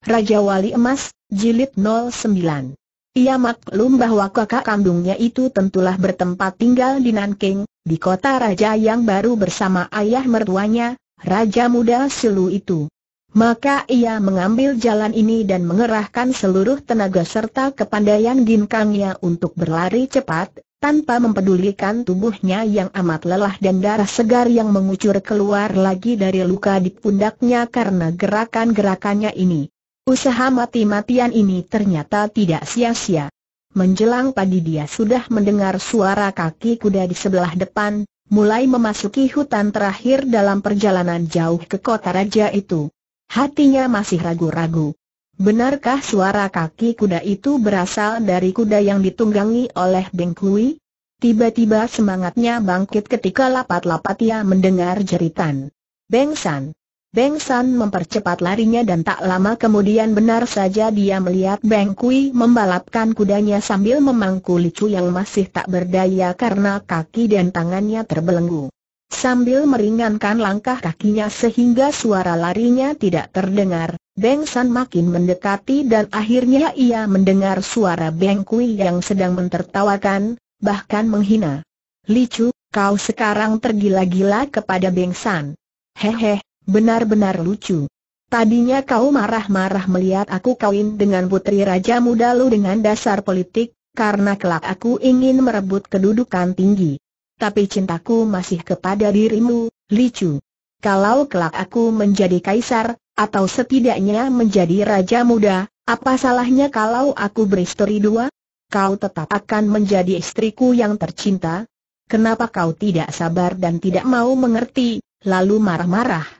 Raja Wali Emas, Jilid 09. Ia maklum bahwa kakak kandungnya itu tentulah bertempat tinggal di Nanking, di kota raja yang baru bersama ayah mertuanya, Raja Muda Silu itu. Maka ia mengambil jalan ini dan mengerahkan seluruh tenaga serta kepandaian ginkangnya untuk berlari cepat, tanpa mempedulikan tubuhnya yang amat lelah dan darah segar yang mengucur keluar lagi dari luka di pundaknya karena gerakan-gerakannya ini. Usaha mati-matian ini ternyata tidak sia-sia. Menjelang pagi dia sudah mendengar suara kaki kuda di sebelah depan, mulai memasuki hutan terakhir dalam perjalanan jauh ke kota raja itu. Hatinya masih ragu-ragu. Benarkah suara kaki kuda itu berasal dari kuda yang ditunggangi oleh Bengkui? Tiba-tiba semangatnya bangkit ketika lapat-lapat ia mendengar jeritan. Bengsan. Beng San mempercepat larinya dan tak lama kemudian benar saja dia melihat Beng Kui membalapkan kudanya sambil memangku licu yang masih tak berdaya karena kaki dan tangannya terbelenggu. Sambil meringankan langkah kakinya sehingga suara larinya tidak terdengar, Beng San makin mendekati dan akhirnya ia mendengar suara Beng Kui yang sedang mentertawakan, bahkan menghina. Licu, kau sekarang tergila-gila kepada Beng San. Hehe, benar-benar lucu. Tadinya kau marah-marah melihat aku kawin dengan putri raja muda lu dengan dasar politik, karena kelak aku ingin merebut kedudukan tinggi. Tapi cintaku masih kepada dirimu, Licu. Kalau kelak aku menjadi kaisar, atau setidaknya menjadi raja muda, apa salahnya kalau aku beristri dua? Kau tetap akan menjadi istriku yang tercinta. Kenapa kau tidak sabar dan tidak mau mengerti, lalu marah-marah?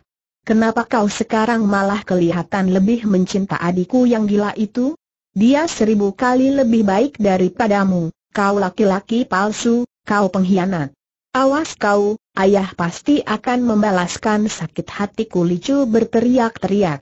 Kenapa kau sekarang malah kelihatan lebih mencinta adikku yang gila itu? Dia seribu kali lebih baik daripadamu, kau laki-laki palsu, kau pengkhianat. Awas kau, ayah pasti akan membalaskan sakit hatiku Licu berteriak-teriak.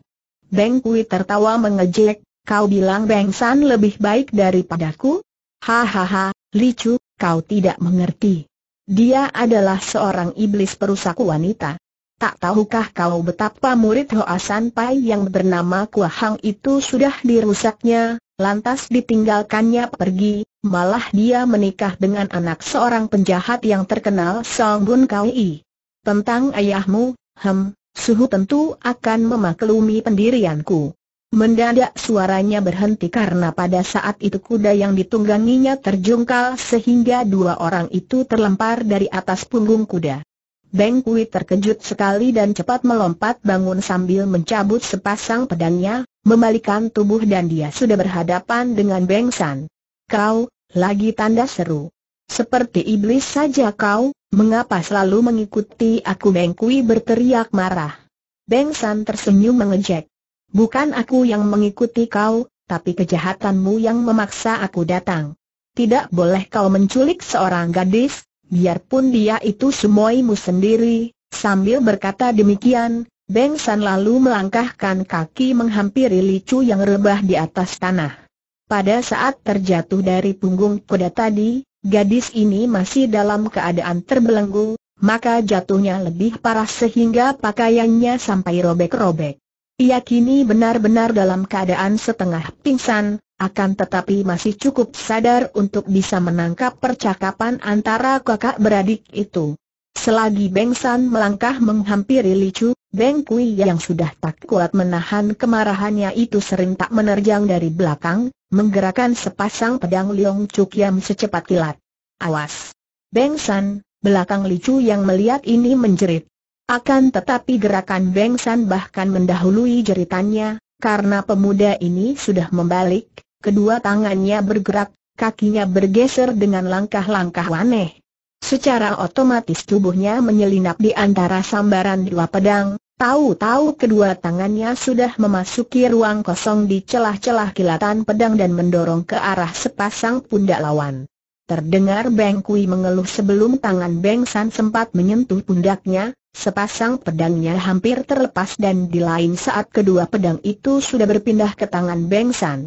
Beng Kui tertawa mengejek, kau bilang Beng San lebih baik daripadaku? Hahaha, Licu, kau tidak mengerti. Dia adalah seorang iblis perusak wanita. Tak tahukah kau betapa murid Hoa San Pai yang bernama Kua Hang itu sudah dirusaknya, lantas ditinggalkannya pergi, malah dia menikah dengan anak seorang penjahat yang terkenal Song Bun Kai. Tentang ayahmu, hem, suhu tentu akan memaklumi pendirianku. Mendadak suaranya berhenti karena pada saat itu kuda yang ditungganginya terjungkal sehingga dua orang itu terlempar dari atas punggung kuda. Beng Kui terkejut sekali dan cepat melompat bangun sambil mencabut sepasang pedangnya, membalikan tubuh dan dia sudah berhadapan dengan Beng San. Kau, lagi tanda seru. Seperti iblis saja kau, mengapa selalu mengikuti aku Beng Kui berteriak marah. Beng San tersenyum mengejek. Bukan aku yang mengikuti kau, tapi kejahatanmu yang memaksa aku datang. Tidak boleh kau menculik seorang gadis, biarpun dia itu semuimu sendiri, sambil berkata demikian, Beng San lalu melangkahkan kaki menghampiri Licu yang rebah di atas tanah. Pada saat terjatuh dari punggung kuda tadi, gadis ini masih dalam keadaan terbelenggu, maka jatuhnya lebih parah sehingga pakaiannya sampai robek-robek. Ia kini benar-benar dalam keadaan setengah pingsan, akan tetapi masih cukup sadar untuk bisa menangkap percakapan antara kakak beradik itu. Selagi Beng San melangkah menghampiri Chu, Beng Kui yang sudah tak kuat menahan kemarahannya itu sering tak menerjang dari belakang, menggerakkan sepasang pedang Liong Cukiam secepat kilat. Awas! Beng San, belakang Chu yang melihat ini menjerit. Akan tetapi gerakan Beng San bahkan mendahului jeritannya, karena pemuda ini sudah membalik, Kedua tangannya bergerak, kakinya bergeser dengan langkah-langkah aneh. Secara otomatis tubuhnya menyelinap di antara sambaran dua pedang, tahu-tahu kedua tangannya sudah memasuki ruang kosong di celah-celah kilatan pedang dan mendorong ke arah sepasang pundak lawan. Terdengar Beng Kui mengeluh sebelum tangan Beng San sempat menyentuh pundaknya, sepasang pedangnya hampir terlepas dan di lain saat kedua pedang itu sudah berpindah ke tangan Beng San.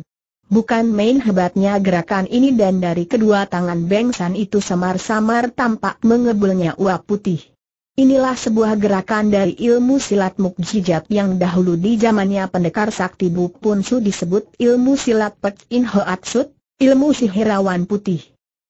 Bukan main hebatnya gerakan ini dan dari kedua tangan Bengsan itu samar-samar tampak mengebulnya uap putih. Inilah sebuah gerakan dari ilmu silat mukjizat yang dahulu di zamannya pendekar sakti Bu Pun Su disebut ilmu silat Pek In Sut, ilmu sihirawan putih.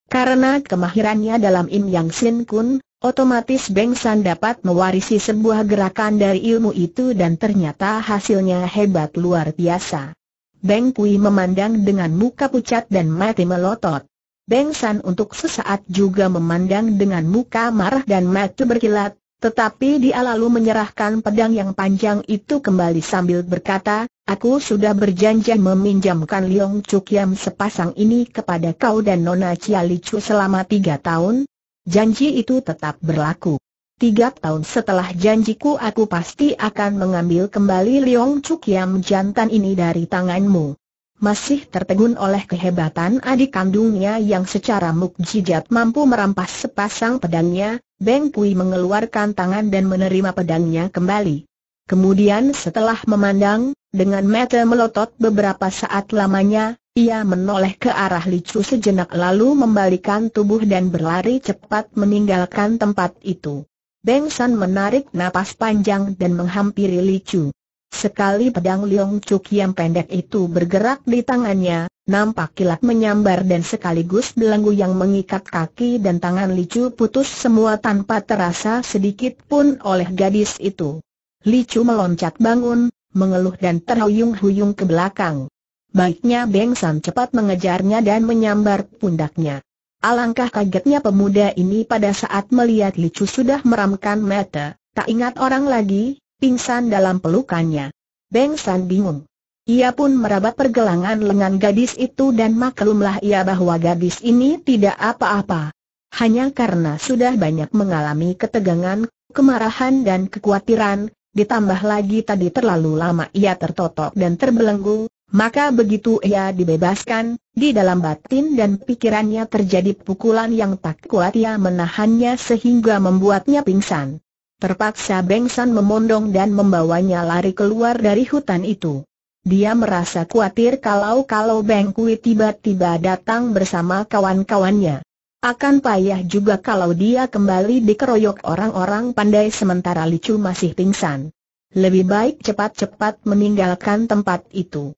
Karena kemahirannya dalam Im Yang Sin Kun, otomatis San dapat mewarisi sebuah gerakan dari ilmu itu dan ternyata hasilnya hebat luar biasa. Beng Kui memandang dengan muka pucat dan mati melotot. Beng San untuk sesaat juga memandang dengan muka marah dan mati berkilat, tetapi dia lalu menyerahkan pedang yang panjang itu kembali sambil berkata, Aku sudah berjanji meminjamkan Liong Chuk Yam sepasang ini kepada kau dan Nona Chia selama tiga tahun. Janji itu tetap berlaku. Tiga tahun setelah janjiku aku pasti akan mengambil kembali Leong Cuk Yam jantan ini dari tanganmu. Masih tertegun oleh kehebatan adik kandungnya yang secara mukjizat mampu merampas sepasang pedangnya, Beng Pui mengeluarkan tangan dan menerima pedangnya kembali. Kemudian setelah memandang, dengan mata melotot beberapa saat lamanya, ia menoleh ke arah Licu sejenak lalu membalikan tubuh dan berlari cepat meninggalkan tempat itu. Beng San menarik napas panjang dan menghampiri Li Chu. Sekali pedang Liong Chuk yang pendek itu bergerak di tangannya, nampak kilat menyambar dan sekaligus belenggu yang mengikat kaki dan tangan Li Chu putus semua tanpa terasa sedikit pun oleh gadis itu. Li Chu meloncat bangun, mengeluh dan terhuyung-huyung ke belakang. Baiknya Beng San cepat mengejarnya dan menyambar pundaknya. Alangkah kagetnya pemuda ini pada saat melihat Licu sudah meramkan mata, tak ingat orang lagi, pingsan dalam pelukannya. Beng San bingung. Ia pun meraba pergelangan lengan gadis itu dan maklumlah ia bahwa gadis ini tidak apa-apa. Hanya karena sudah banyak mengalami ketegangan, kemarahan dan kekhawatiran, ditambah lagi tadi terlalu lama ia tertotok dan terbelenggu, maka begitu ia dibebaskan, di dalam batin dan pikirannya terjadi pukulan yang tak kuat ia menahannya sehingga membuatnya pingsan. Terpaksa Bengsan San memondong dan membawanya lari keluar dari hutan itu. Dia merasa khawatir kalau-kalau Beng tiba-tiba datang bersama kawan-kawannya. Akan payah juga kalau dia kembali dikeroyok orang-orang pandai sementara Licu masih pingsan. Lebih baik cepat-cepat meninggalkan tempat itu.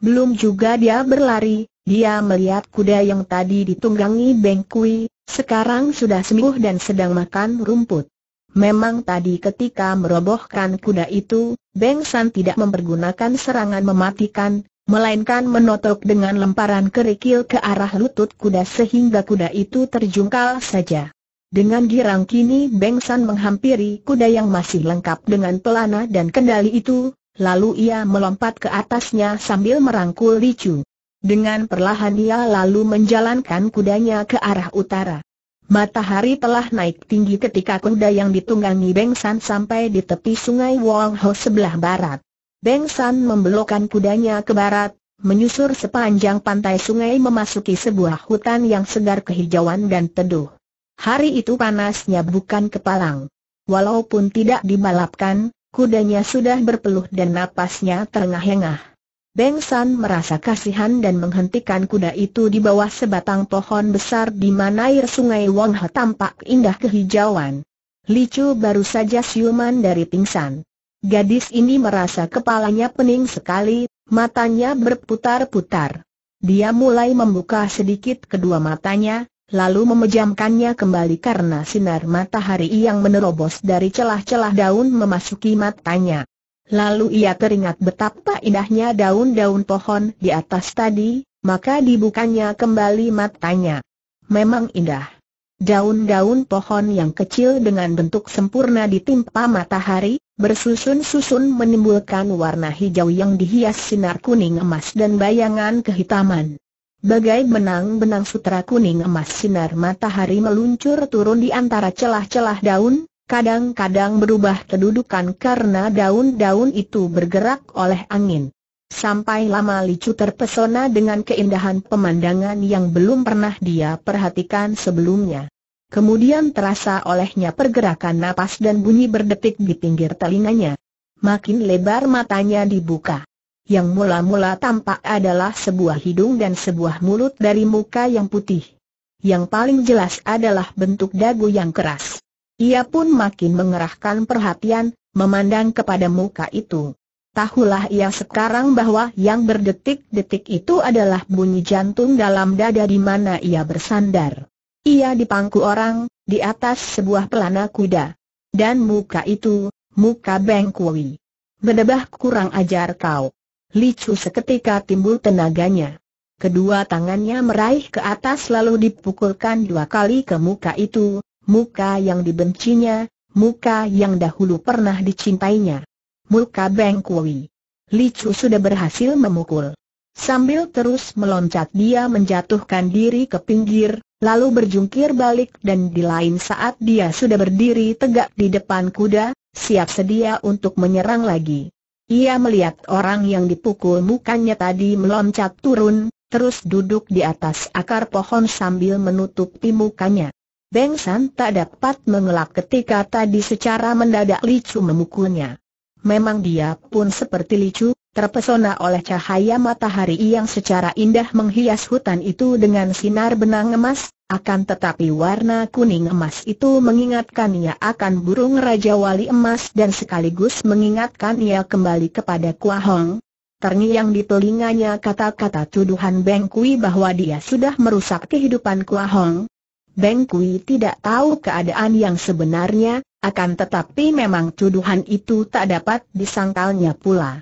Belum juga dia berlari, dia melihat kuda yang tadi ditunggangi Beng sekarang sudah sembuh dan sedang makan rumput. Memang tadi ketika merobohkan kuda itu, Beng San tidak mempergunakan serangan mematikan, melainkan menotok dengan lemparan kerikil ke arah lutut kuda sehingga kuda itu terjungkal saja. Dengan girang kini Beng San menghampiri kuda yang masih lengkap dengan pelana dan kendali itu, lalu ia melompat ke atasnya sambil merangkul Licu. Dengan perlahan ia lalu menjalankan kudanya ke arah utara. Matahari telah naik tinggi ketika kuda yang ditunggangi Beng San sampai di tepi sungai Wong Ho sebelah barat. Beng San membelokkan kudanya ke barat, menyusur sepanjang pantai sungai memasuki sebuah hutan yang segar kehijauan dan teduh. Hari itu panasnya bukan kepalang. Walaupun tidak dibalapkan, Kudanya sudah berpeluh dan napasnya terengah-engah. Beng San merasa kasihan dan menghentikan kuda itu di bawah sebatang pohon besar di mana air sungai Wong He tampak indah kehijauan. Licu baru saja siuman dari pingsan. Gadis ini merasa kepalanya pening sekali, matanya berputar-putar. Dia mulai membuka sedikit kedua matanya, lalu memejamkannya kembali karena sinar matahari yang menerobos dari celah-celah daun memasuki matanya. Lalu ia teringat betapa indahnya daun-daun pohon di atas tadi, maka dibukanya kembali matanya. Memang indah. Daun-daun pohon yang kecil dengan bentuk sempurna ditimpa matahari, bersusun-susun menimbulkan warna hijau yang dihias sinar kuning emas dan bayangan kehitaman. Bagai benang-benang sutra kuning emas sinar matahari meluncur turun di antara celah-celah daun, kadang-kadang berubah kedudukan karena daun-daun itu bergerak oleh angin. Sampai lama Licu terpesona dengan keindahan pemandangan yang belum pernah dia perhatikan sebelumnya. Kemudian terasa olehnya pergerakan napas dan bunyi berdetik di pinggir telinganya. Makin lebar matanya dibuka yang mula-mula tampak adalah sebuah hidung dan sebuah mulut dari muka yang putih. Yang paling jelas adalah bentuk dagu yang keras. Ia pun makin mengerahkan perhatian, memandang kepada muka itu. Tahulah ia sekarang bahwa yang berdetik-detik itu adalah bunyi jantung dalam dada di mana ia bersandar. Ia dipangku orang, di atas sebuah pelana kuda. Dan muka itu, muka Bengkui. Bedebah kurang ajar kau. Licu seketika timbul tenaganya. Kedua tangannya meraih ke atas lalu dipukulkan dua kali ke muka itu, muka yang dibencinya, muka yang dahulu pernah dicintainya. Muka Beng Kui. Licu sudah berhasil memukul. Sambil terus meloncat dia menjatuhkan diri ke pinggir, lalu berjungkir balik dan di lain saat dia sudah berdiri tegak di depan kuda, siap sedia untuk menyerang lagi. Ia melihat orang yang dipukul mukanya tadi meloncat turun, terus duduk di atas akar pohon sambil menutupi mukanya. Beng San tak dapat mengelak ketika tadi secara mendadak Licu memukulnya. Memang dia pun seperti Licu, Terpesona oleh cahaya matahari yang secara indah menghias hutan itu dengan sinar benang emas, akan tetapi warna kuning emas itu mengingatkan ia akan burung Raja Wali emas dan sekaligus mengingatkan ia kembali kepada Kua Hong. Terngiang di telinganya kata-kata tuduhan Beng Kui bahwa dia sudah merusak kehidupan Kua Hong. Beng Kui tidak tahu keadaan yang sebenarnya, akan tetapi memang tuduhan itu tak dapat disangkalnya pula.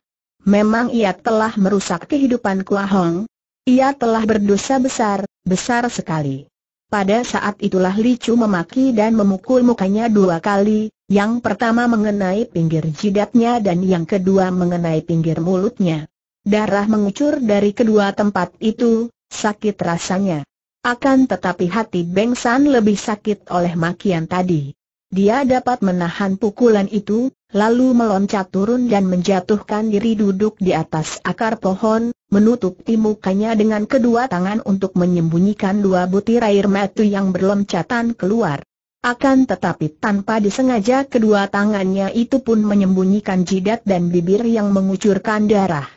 Memang ia telah merusak kehidupan Hong. Ia telah berdosa besar, besar sekali. Pada saat itulah Li Chu memaki dan memukul mukanya dua kali, yang pertama mengenai pinggir jidatnya dan yang kedua mengenai pinggir mulutnya. Darah mengucur dari kedua tempat itu, sakit rasanya. Akan tetapi hati Beng San lebih sakit oleh makian tadi. Dia dapat menahan pukulan itu, lalu meloncat turun dan menjatuhkan diri duduk di atas akar pohon, menutup mukanya dengan kedua tangan untuk menyembunyikan dua butir air mata yang berloncatan keluar. Akan tetapi tanpa disengaja kedua tangannya itu pun menyembunyikan jidat dan bibir yang mengucurkan darah.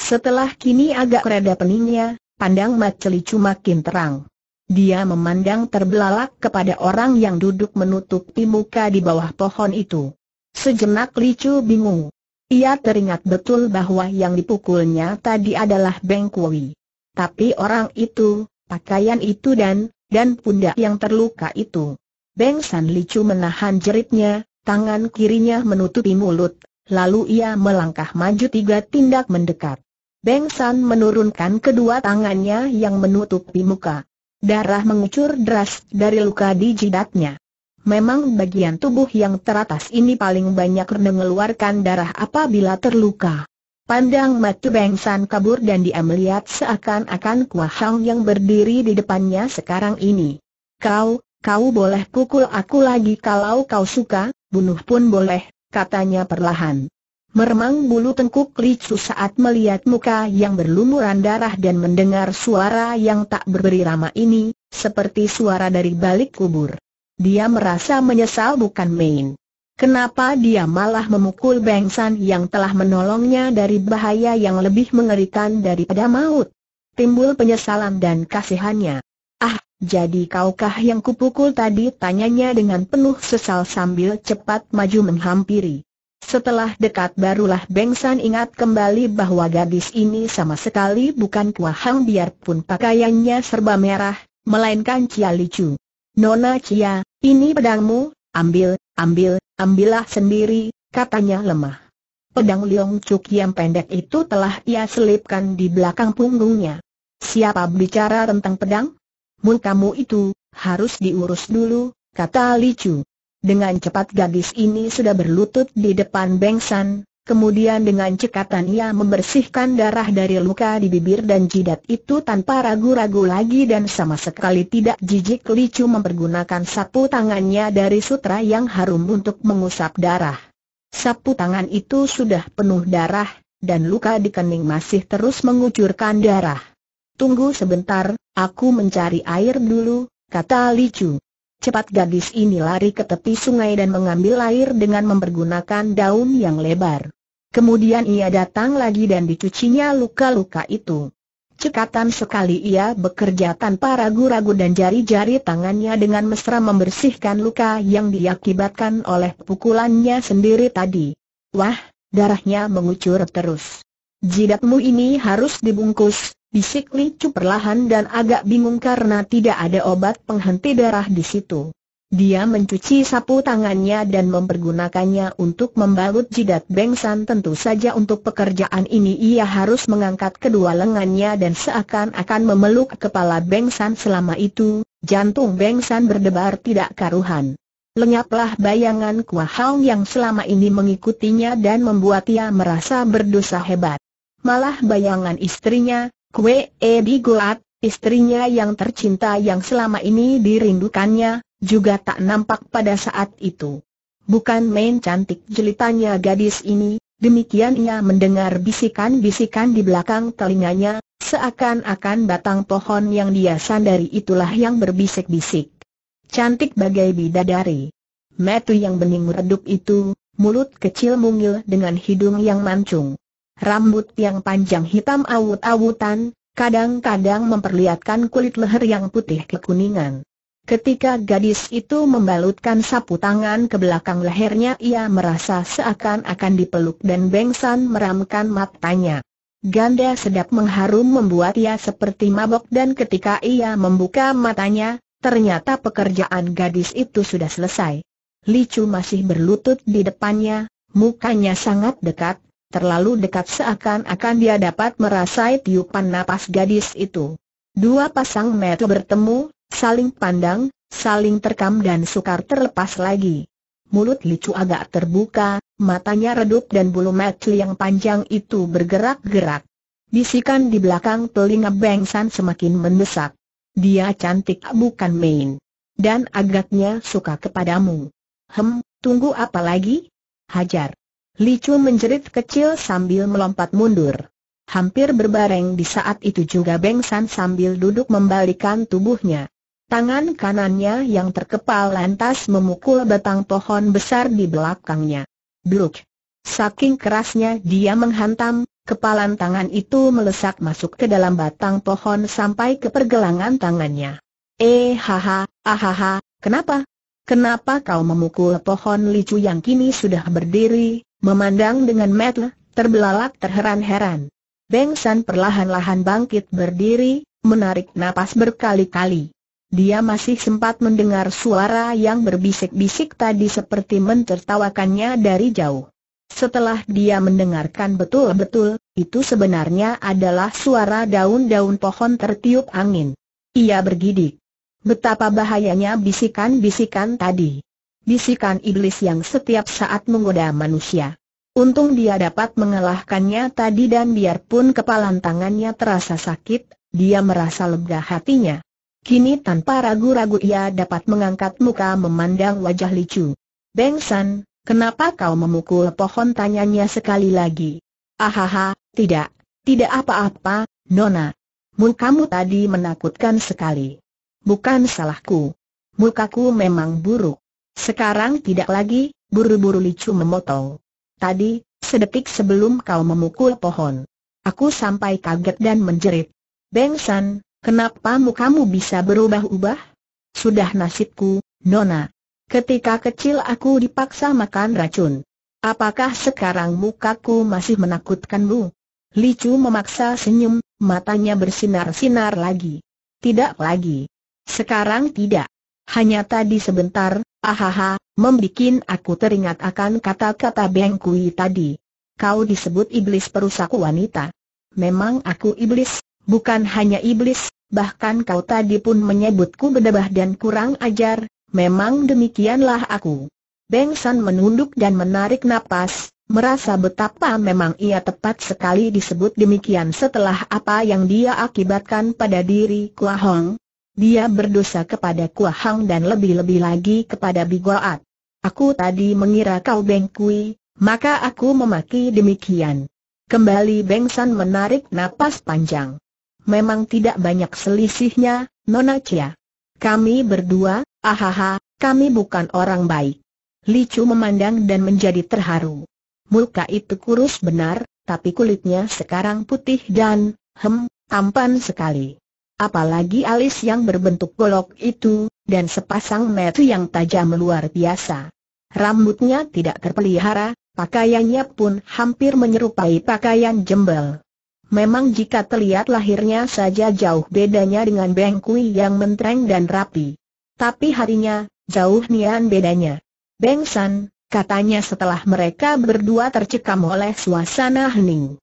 Setelah kini agak reda peningnya, pandang Mat Celicu makin terang. Dia memandang terbelalak kepada orang yang duduk menutup muka di bawah pohon itu. Sejenak Licu bingung. Ia teringat betul bahwa yang dipukulnya tadi adalah Beng Kui. Tapi orang itu, pakaian itu dan, dan pundak yang terluka itu. Beng San Licu menahan jeritnya, tangan kirinya menutupi mulut, lalu ia melangkah maju tiga tindak mendekat. Beng San menurunkan kedua tangannya yang menutupi muka. Darah mengucur deras dari luka di jidatnya. Memang bagian tubuh yang teratas ini paling banyak mengeluarkan darah apabila terluka. Pandang mata Bengsan kabur dan dia melihat seakan-akan Kua Hang yang berdiri di depannya sekarang ini. Kau, kau boleh pukul aku lagi kalau kau suka, bunuh pun boleh, katanya perlahan. Meremang bulu tengkuk Licu saat melihat muka yang berlumuran darah dan mendengar suara yang tak berberi rama ini, seperti suara dari balik kubur. Dia merasa menyesal bukan main. Kenapa dia malah memukul Beng San yang telah menolongnya dari bahaya yang lebih mengerikan daripada maut? Timbul penyesalan dan kasihannya. Ah, jadi kaukah yang kupukul tadi? Tanyanya dengan penuh sesal sambil cepat maju menghampiri. Setelah dekat barulah Beng San ingat kembali bahwa gadis ini sama sekali bukan Kuahang biarpun pakaiannya serba merah, melainkan cialicu. Nona Cia, ini pedangmu, ambil, ambil, ambillah sendiri, katanya lemah. Pedang Liong Cuk yang pendek itu telah ia selipkan di belakang punggungnya. Siapa bicara tentang pedang? Mun itu, harus diurus dulu, kata Chu. Dengan cepat gadis ini sudah berlutut di depan Bengsan, Kemudian dengan cekatan ia membersihkan darah dari luka di bibir dan jidat itu tanpa ragu-ragu lagi dan sama sekali tidak jijik licu mempergunakan sapu tangannya dari sutra yang harum untuk mengusap darah. Sapu tangan itu sudah penuh darah, dan luka di kening masih terus mengucurkan darah. Tunggu sebentar, aku mencari air dulu, kata Licu. Cepat gadis ini lari ke tepi sungai dan mengambil air dengan mempergunakan daun yang lebar. Kemudian ia datang lagi dan dicucinya luka-luka itu. Cekatan sekali ia bekerja tanpa ragu-ragu dan jari-jari tangannya dengan mesra membersihkan luka yang diakibatkan oleh pukulannya sendiri tadi. Wah, darahnya mengucur terus. Jidatmu ini harus dibungkus, bisik Li perlahan dan agak bingung karena tidak ada obat penghenti darah di situ. Dia mencuci sapu tangannya dan mempergunakannya untuk membalut jidat Bengsan tentu saja untuk pekerjaan ini ia harus mengangkat kedua lengannya dan seakan-akan memeluk kepala Bengsan selama itu, jantung Bengsan berdebar tidak karuhan. Lenyaplah bayangan Kua haung yang selama ini mengikutinya dan membuat ia merasa berdosa hebat. Malah bayangan istrinya, Kue E Goat, Istrinya yang tercinta yang selama ini dirindukannya, juga tak nampak pada saat itu. Bukan main cantik jelitanya gadis ini, demikian ia mendengar bisikan-bisikan di belakang telinganya, seakan-akan batang pohon yang dia sandari itulah yang berbisik-bisik. Cantik bagai bidadari. Metu yang bening redup itu, mulut kecil mungil dengan hidung yang mancung. Rambut yang panjang hitam awut-awutan, kadang-kadang memperlihatkan kulit leher yang putih kekuningan. Ketika gadis itu membalutkan sapu tangan ke belakang lehernya ia merasa seakan-akan dipeluk dan Bengsan meramkan matanya. Ganda sedap mengharum membuat ia seperti mabok dan ketika ia membuka matanya, ternyata pekerjaan gadis itu sudah selesai. Licu masih berlutut di depannya, mukanya sangat dekat, terlalu dekat seakan-akan dia dapat merasai tiupan napas gadis itu. Dua pasang mata bertemu, saling pandang, saling terkam dan sukar terlepas lagi. Mulut licu agak terbuka, matanya redup dan bulu mata yang panjang itu bergerak-gerak. Bisikan di belakang telinga Bengsan semakin mendesak. Dia cantik bukan main. Dan agaknya suka kepadamu. Hem, tunggu apa lagi? Hajar. Licu menjerit kecil sambil melompat mundur. Hampir berbareng di saat itu juga Beng San sambil duduk membalikan tubuhnya. Tangan kanannya yang terkepal lantas memukul batang pohon besar di belakangnya. Bluk! Saking kerasnya dia menghantam, kepalan tangan itu melesak masuk ke dalam batang pohon sampai ke pergelangan tangannya. Eh haha, ahaha, kenapa? Kenapa kau memukul pohon licu yang kini sudah berdiri, memandang dengan metel, terbelalak terheran-heran. Beng San perlahan-lahan bangkit berdiri, menarik napas berkali-kali. Dia masih sempat mendengar suara yang berbisik-bisik tadi seperti mentertawakannya dari jauh. Setelah dia mendengarkan betul-betul, itu sebenarnya adalah suara daun-daun pohon tertiup angin. Ia bergidik. Betapa bahayanya bisikan-bisikan tadi. Bisikan iblis yang setiap saat menggoda manusia. Untung dia dapat mengalahkannya tadi dan biarpun kepalan tangannya terasa sakit, dia merasa lega hatinya. Kini tanpa ragu-ragu ia dapat mengangkat muka memandang wajah Licu. Beng San, kenapa kau memukul pohon tanyanya sekali lagi? Ahaha, tidak, tidak apa-apa, Nona. Mukamu tadi menakutkan sekali. Bukan salahku. Mukaku memang buruk. Sekarang tidak lagi, buru-buru licu memotong. Tadi, sedetik sebelum kau memukul pohon. Aku sampai kaget dan menjerit. Beng San, kenapa mukamu bisa berubah-ubah? Sudah nasibku, Nona. Ketika kecil aku dipaksa makan racun. Apakah sekarang mukaku masih menakutkanmu? Licu memaksa senyum, matanya bersinar-sinar lagi. Tidak lagi. Sekarang tidak. Hanya tadi sebentar, ahaha, membuat aku teringat akan kata-kata Beng Kui tadi. Kau disebut iblis perusak wanita. Memang aku iblis, bukan hanya iblis, bahkan kau tadi pun menyebutku bedabah dan kurang ajar, memang demikianlah aku. Beng San menunduk dan menarik napas, merasa betapa memang ia tepat sekali disebut demikian setelah apa yang dia akibatkan pada diri Kua Hong, dia berdosa kepada Kuahang dan lebih-lebih lagi kepada Bigoat. Aku tadi mengira kau bengkui, maka aku memaki demikian. Kembali Bengsan menarik napas panjang. Memang tidak banyak selisihnya, Nona Chia. Kami berdua, ahaha, kami bukan orang baik. Licu memandang dan menjadi terharu. Muka itu kurus benar, tapi kulitnya sekarang putih dan, hem, tampan sekali apalagi alis yang berbentuk golok itu, dan sepasang mata yang tajam luar biasa. Rambutnya tidak terpelihara, pakaiannya pun hampir menyerupai pakaian jembel. Memang jika terlihat lahirnya saja jauh bedanya dengan Bengkui yang mentereng dan rapi. Tapi harinya, jauh nian bedanya. Beng San, katanya setelah mereka berdua tercekam oleh suasana hening.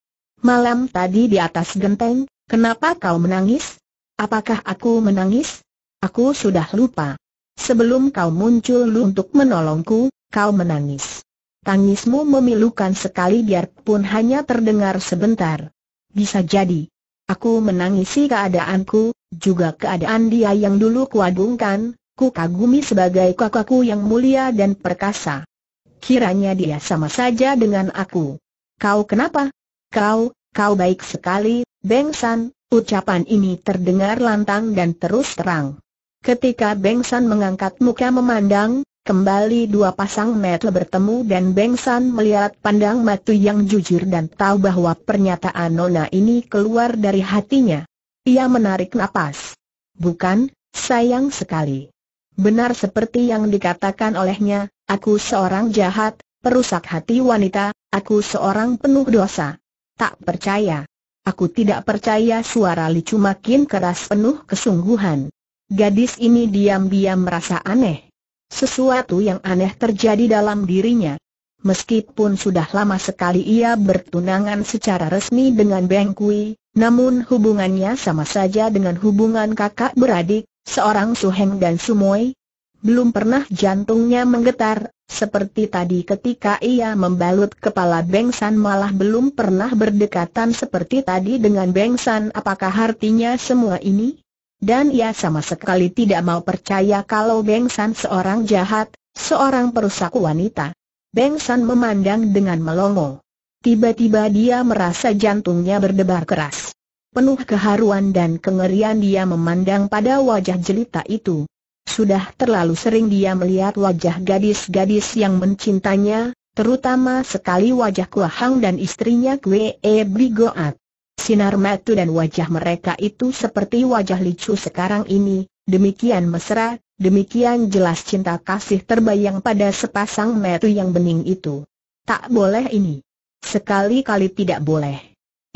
Malam tadi di atas genteng, kenapa kau menangis? Apakah aku menangis? Aku sudah lupa. Sebelum kau muncul untuk menolongku, kau menangis. Tangismu memilukan sekali biarpun hanya terdengar sebentar. Bisa jadi. Aku menangisi keadaanku, juga keadaan dia yang dulu kuagungkan, ku kagumi sebagai kakakku yang mulia dan perkasa. Kiranya dia sama saja dengan aku. Kau kenapa? Kau, kau baik sekali, Beng San, Ucapan ini terdengar lantang dan terus terang. Ketika Beng San mengangkat muka memandang, kembali dua pasang mata bertemu dan Beng San melihat pandang matu yang jujur dan tahu bahwa pernyataan Nona ini keluar dari hatinya. Ia menarik napas. Bukan, sayang sekali. Benar seperti yang dikatakan olehnya, aku seorang jahat, perusak hati wanita, aku seorang penuh dosa. Tak percaya. Aku tidak percaya suara Licu makin keras penuh kesungguhan. Gadis ini diam-diam merasa aneh. Sesuatu yang aneh terjadi dalam dirinya. Meskipun sudah lama sekali ia bertunangan secara resmi dengan Beng Kui, namun hubungannya sama saja dengan hubungan kakak beradik, seorang Suheng dan Sumoi. Belum pernah jantungnya menggetar, seperti tadi ketika ia membalut kepala Beng San malah belum pernah berdekatan seperti tadi dengan Beng San apakah artinya semua ini? Dan ia sama sekali tidak mau percaya kalau Beng San seorang jahat, seorang perusak wanita. Beng San memandang dengan melongo. Tiba-tiba dia merasa jantungnya berdebar keras. Penuh keharuan dan kengerian dia memandang pada wajah jelita itu. Sudah terlalu sering dia melihat wajah gadis-gadis yang mencintanya, terutama sekali wajah Kua Hang dan istrinya Kwe E Brigoat. Sinar mata dan wajah mereka itu seperti wajah Licu sekarang ini, demikian mesra, demikian jelas cinta kasih terbayang pada sepasang mata yang bening itu. Tak boleh ini. Sekali-kali tidak boleh.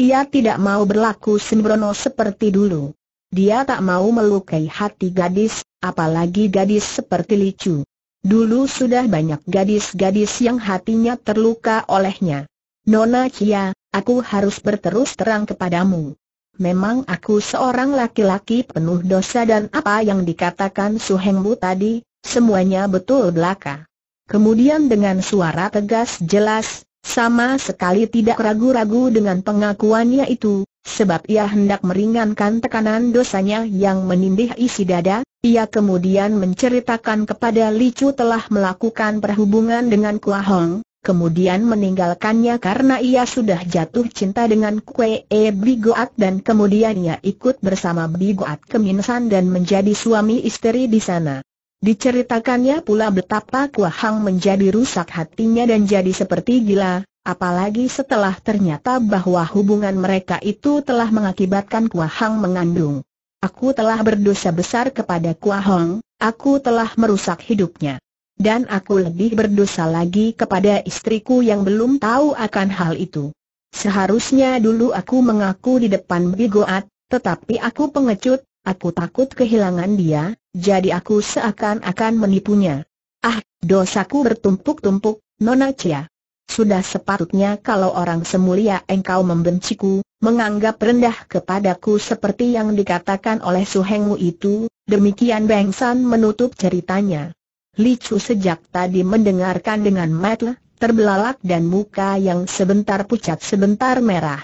Ia tidak mau berlaku sembrono seperti dulu. Dia tak mau melukai hati gadis, apalagi gadis seperti Licu. Dulu sudah banyak gadis-gadis yang hatinya terluka olehnya. Nona Cia, aku harus berterus terang kepadamu. Memang aku seorang laki-laki penuh dosa dan apa yang dikatakan Su Hengbu tadi, semuanya betul belaka. Kemudian dengan suara tegas jelas, sama sekali tidak ragu-ragu dengan pengakuannya itu, sebab ia hendak meringankan tekanan dosanya yang menindih isi dada, ia kemudian menceritakan kepada Li Chu telah melakukan perhubungan dengan Kua Hong, kemudian meninggalkannya karena ia sudah jatuh cinta dengan Kue E Bigoat dan kemudian ia ikut bersama Bigoat ke Minsan dan menjadi suami istri di sana. Diceritakannya pula betapa Kua Hang menjadi rusak hatinya dan jadi seperti gila, Apalagi setelah ternyata bahwa hubungan mereka itu telah mengakibatkan Kua Hang mengandung. Aku telah berdosa besar kepada Kua Hong, aku telah merusak hidupnya. Dan aku lebih berdosa lagi kepada istriku yang belum tahu akan hal itu. Seharusnya dulu aku mengaku di depan Bigoat, tetapi aku pengecut, aku takut kehilangan dia, jadi aku seakan-akan menipunya. Ah, dosaku bertumpuk-tumpuk, Nona Cia. Sudah sepatutnya kalau orang semulia engkau membenciku, menganggap rendah kepadaku seperti yang dikatakan oleh Suhengmu itu, demikian Beng San menutup ceritanya. Li Chu sejak tadi mendengarkan dengan mata, terbelalak dan muka yang sebentar pucat sebentar merah.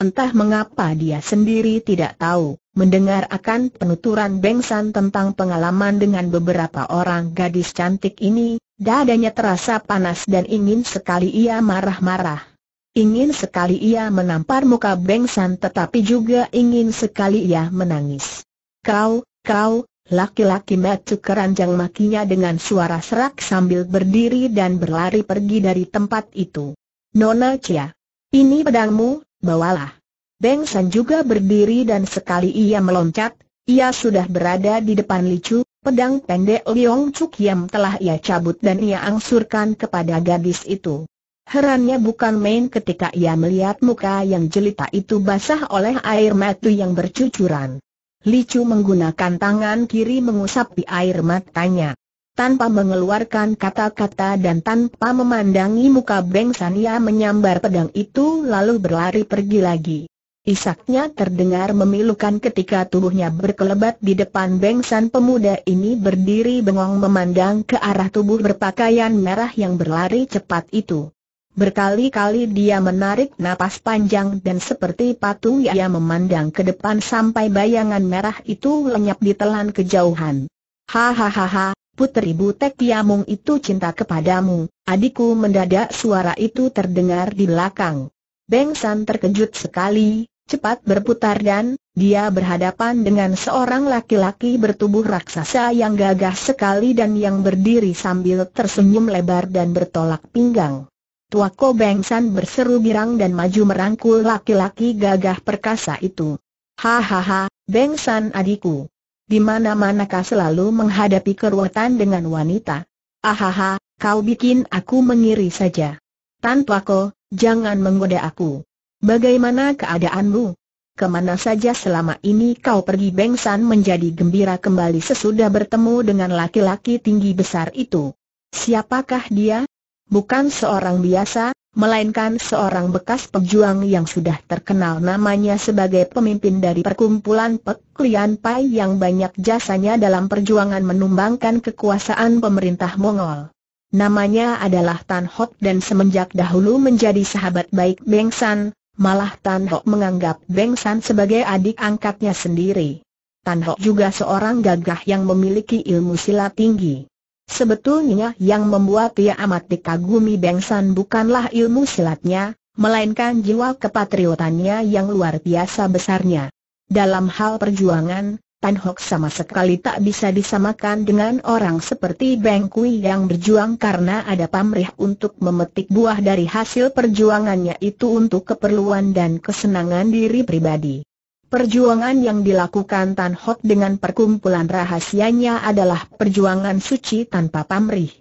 Entah mengapa dia sendiri tidak tahu mendengar akan penuturan Beng tentang pengalaman dengan beberapa orang gadis cantik ini, dadanya terasa panas dan ingin sekali ia marah-marah. Ingin sekali ia menampar muka Beng tetapi juga ingin sekali ia menangis. Kau, kau, laki-laki metu keranjang makinya dengan suara serak sambil berdiri dan berlari pergi dari tempat itu. Nona Cia, ini pedangmu, bawalah. Beng San juga berdiri dan sekali ia meloncat, ia sudah berada di depan Licu, pedang pendek Liong Chuk Yam telah ia cabut dan ia angsurkan kepada gadis itu. Herannya bukan main ketika ia melihat muka yang jelita itu basah oleh air mata yang bercucuran. Licu menggunakan tangan kiri mengusapi air matanya. Tanpa mengeluarkan kata-kata dan tanpa memandangi muka Beng San ia menyambar pedang itu lalu berlari pergi lagi. Isaknya terdengar memilukan ketika tubuhnya berkelebat di depan bengsan pemuda ini berdiri bengong memandang ke arah tubuh berpakaian merah yang berlari cepat itu. Berkali-kali dia menarik napas panjang dan seperti patung ia memandang ke depan sampai bayangan merah itu lenyap ditelan kejauhan. Hahaha, Putri Butek Yamung itu cinta kepadamu, adikku mendadak suara itu terdengar di belakang. Beng San terkejut sekali, cepat berputar dan, dia berhadapan dengan seorang laki-laki bertubuh raksasa yang gagah sekali dan yang berdiri sambil tersenyum lebar dan bertolak pinggang. Tua Ko Beng San berseru girang dan maju merangkul laki-laki gagah perkasa itu. Hahaha, Beng San adikku. Di mana manakah selalu menghadapi keruatan dengan wanita. Ahaha, kau bikin aku mengiri saja. Tan ko. Jangan menggoda aku. Bagaimana keadaanmu? Kemana saja selama ini kau pergi Bengsan menjadi gembira kembali sesudah bertemu dengan laki-laki tinggi besar itu. Siapakah dia? Bukan seorang biasa, melainkan seorang bekas pejuang yang sudah terkenal namanya sebagai pemimpin dari perkumpulan Peklian Pai yang banyak jasanya dalam perjuangan menumbangkan kekuasaan pemerintah Mongol. Namanya adalah Tan Hok dan semenjak dahulu menjadi sahabat baik Beng San, malah Tan Hok menganggap Beng San sebagai adik angkatnya sendiri. Tan Hok juga seorang gagah yang memiliki ilmu silat tinggi. Sebetulnya yang membuat ia amat dikagumi Beng San bukanlah ilmu silatnya, melainkan jiwa kepatriotannya yang luar biasa besarnya. Dalam hal perjuangan, Tan Hock sama sekali tak bisa disamakan dengan orang seperti Beng Kui yang berjuang karena ada pamrih untuk memetik buah dari hasil perjuangannya itu untuk keperluan dan kesenangan diri pribadi. Perjuangan yang dilakukan Tan Hock dengan perkumpulan rahasianya adalah perjuangan suci tanpa pamrih.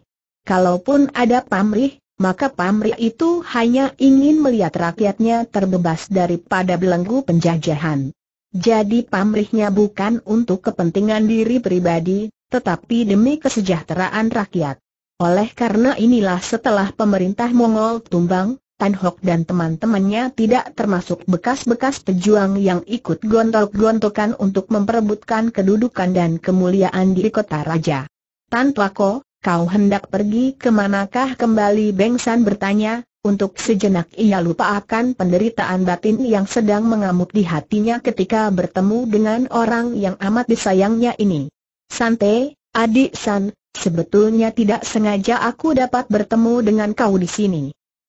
Kalaupun ada pamrih, maka pamrih itu hanya ingin melihat rakyatnya terbebas daripada belenggu penjajahan. Jadi pamrihnya bukan untuk kepentingan diri pribadi, tetapi demi kesejahteraan rakyat. Oleh karena inilah setelah pemerintah Mongol tumbang, Tan Hock dan teman-temannya tidak termasuk bekas-bekas pejuang yang ikut gontok-gontokan untuk memperebutkan kedudukan dan kemuliaan di kota raja. Tan Tuako, kau hendak pergi kemanakah kembali Beng San bertanya, untuk sejenak ia lupa akan penderitaan batin yang sedang mengamuk di hatinya ketika bertemu dengan orang yang amat disayangnya ini. Sante, adik San, sebetulnya tidak sengaja aku dapat bertemu dengan kau di sini.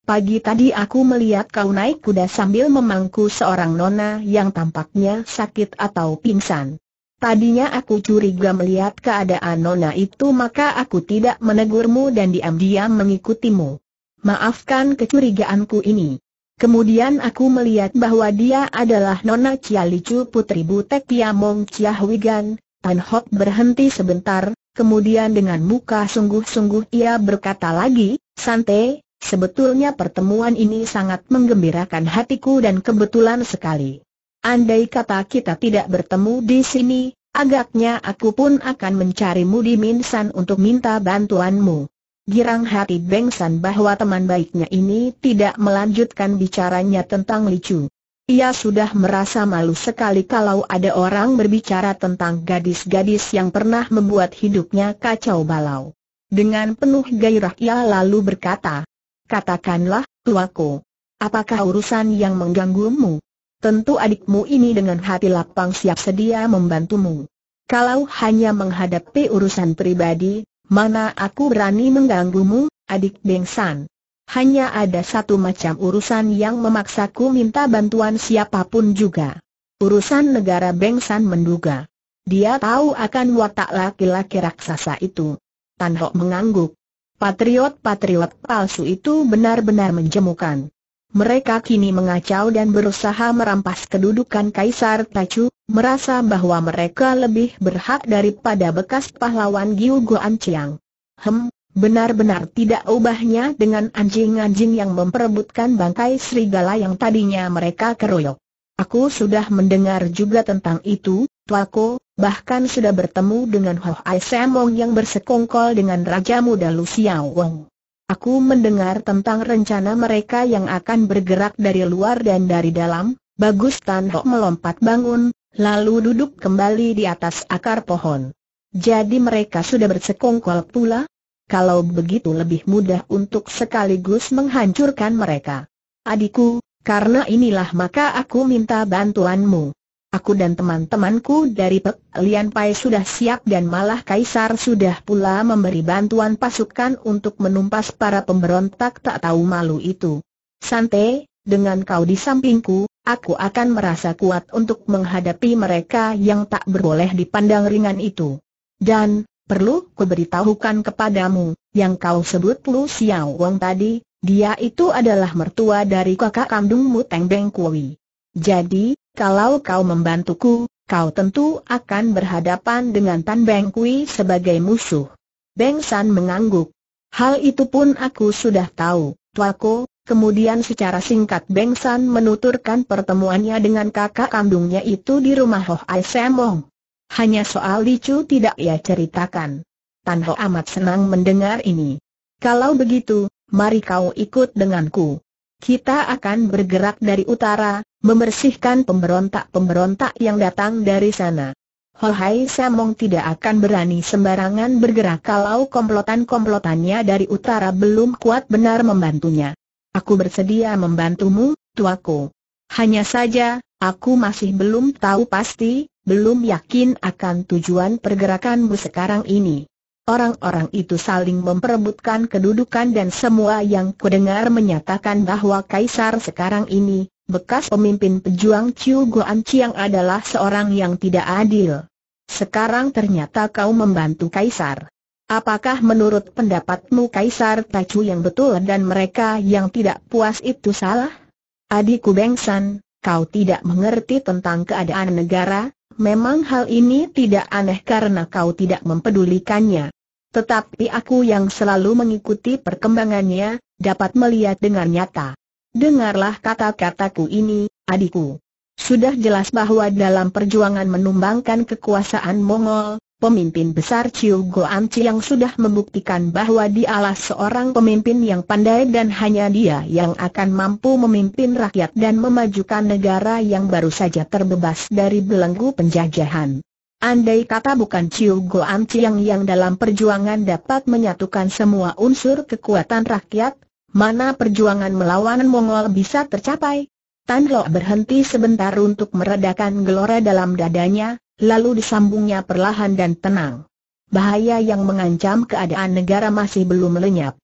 Pagi tadi aku melihat kau naik kuda sambil memangku seorang nona yang tampaknya sakit atau pingsan. Tadinya aku curiga melihat keadaan Nona itu maka aku tidak menegurmu dan diam-diam mengikutimu maafkan kecurigaanku ini. Kemudian aku melihat bahwa dia adalah Nona Chia Licu Putri Butek Piamong Chia Wigan, Tan Hock berhenti sebentar, kemudian dengan muka sungguh-sungguh ia berkata lagi, Sante, sebetulnya pertemuan ini sangat menggembirakan hatiku dan kebetulan sekali. Andai kata kita tidak bertemu di sini, agaknya aku pun akan mencarimu di Minsan untuk minta bantuanmu. Girang hati Beng San bahwa teman baiknya ini tidak melanjutkan bicaranya tentang Licu. Ia sudah merasa malu sekali kalau ada orang berbicara tentang gadis-gadis yang pernah membuat hidupnya kacau balau. Dengan penuh gairah ia lalu berkata, Katakanlah, tuaku, apakah urusan yang mengganggumu? Tentu adikmu ini dengan hati lapang siap sedia membantumu. Kalau hanya menghadapi urusan pribadi, Mana aku berani mengganggumu, adik Bengsan? Hanya ada satu macam urusan yang memaksaku minta bantuan siapapun juga. Urusan negara Bengsan menduga. Dia tahu akan watak laki-laki raksasa itu. Tan Hok mengangguk. Patriot-patriot palsu itu benar-benar menjemukan. Mereka kini mengacau dan berusaha merampas kedudukan Kaisar Tacu, merasa bahwa mereka lebih berhak daripada bekas pahlawan Giu Guan Chiang. Hem, benar-benar tidak ubahnya dengan anjing-anjing yang memperebutkan bangkai serigala yang tadinya mereka keroyok. Aku sudah mendengar juga tentang itu, Tuako, bahkan sudah bertemu dengan Ho Ai Semong yang bersekongkol dengan Raja Muda Lu Xiao Wong. Aku mendengar tentang rencana mereka yang akan bergerak dari luar dan dari dalam, Bagus Tan Hok melompat bangun, lalu duduk kembali di atas akar pohon. Jadi mereka sudah bersekongkol pula? Kalau begitu lebih mudah untuk sekaligus menghancurkan mereka. Adikku, karena inilah maka aku minta bantuanmu. Aku dan teman-temanku dari Pek Lian Pai sudah siap dan malah Kaisar sudah pula memberi bantuan pasukan untuk menumpas para pemberontak tak tahu malu itu. Sante, dengan kau di sampingku, aku akan merasa kuat untuk menghadapi mereka yang tak berboleh dipandang ringan itu. Dan, perlu ku beritahukan kepadamu, yang kau sebut Lu Xiao Wong tadi, dia itu adalah mertua dari kakak kandungmu Teng Beng Kui. Jadi, kalau kau membantuku, kau tentu akan berhadapan dengan Tan Beng Kui sebagai musuh. Beng San mengangguk. Hal itu pun aku sudah tahu, tuaku. Kemudian secara singkat Beng San menuturkan pertemuannya dengan kakak kandungnya itu di rumah Hoh Ai Semong. Hanya soal Licu tidak ia ceritakan. Tan Ho amat senang mendengar ini. Kalau begitu, mari kau ikut denganku. Kita akan bergerak dari utara, membersihkan pemberontak-pemberontak yang datang dari sana. Hohai Samong tidak akan berani sembarangan bergerak kalau komplotan-komplotannya dari utara belum kuat benar membantunya. Aku bersedia membantumu, tuaku. Hanya saja, aku masih belum tahu pasti, belum yakin akan tujuan pergerakanmu sekarang ini. Orang-orang itu saling memperebutkan kedudukan dan semua yang kudengar menyatakan bahwa Kaisar sekarang ini, bekas pemimpin pejuang Chiu Guan Chiang adalah seorang yang tidak adil. Sekarang ternyata kau membantu Kaisar. Apakah menurut pendapatmu Kaisar Tacu yang betul dan mereka yang tidak puas itu salah? Adikku Bengsan, kau tidak mengerti tentang keadaan negara, memang hal ini tidak aneh karena kau tidak mempedulikannya. Tetapi aku yang selalu mengikuti perkembangannya, dapat melihat dengan nyata. Dengarlah kata-kataku ini, adikku. Sudah jelas bahwa dalam perjuangan menumbangkan kekuasaan Mongol, pemimpin besar Chiu Anci yang sudah membuktikan bahwa dialah seorang pemimpin yang pandai dan hanya dia yang akan mampu memimpin rakyat dan memajukan negara yang baru saja terbebas dari belenggu penjajahan. Andai kata bukan Chiu Anci yang yang dalam perjuangan dapat menyatukan semua unsur kekuatan rakyat, mana perjuangan melawan Mongol bisa tercapai. Tan Lo berhenti sebentar untuk meredakan gelora dalam dadanya, lalu disambungnya perlahan dan tenang. Bahaya yang mengancam keadaan negara masih belum lenyap.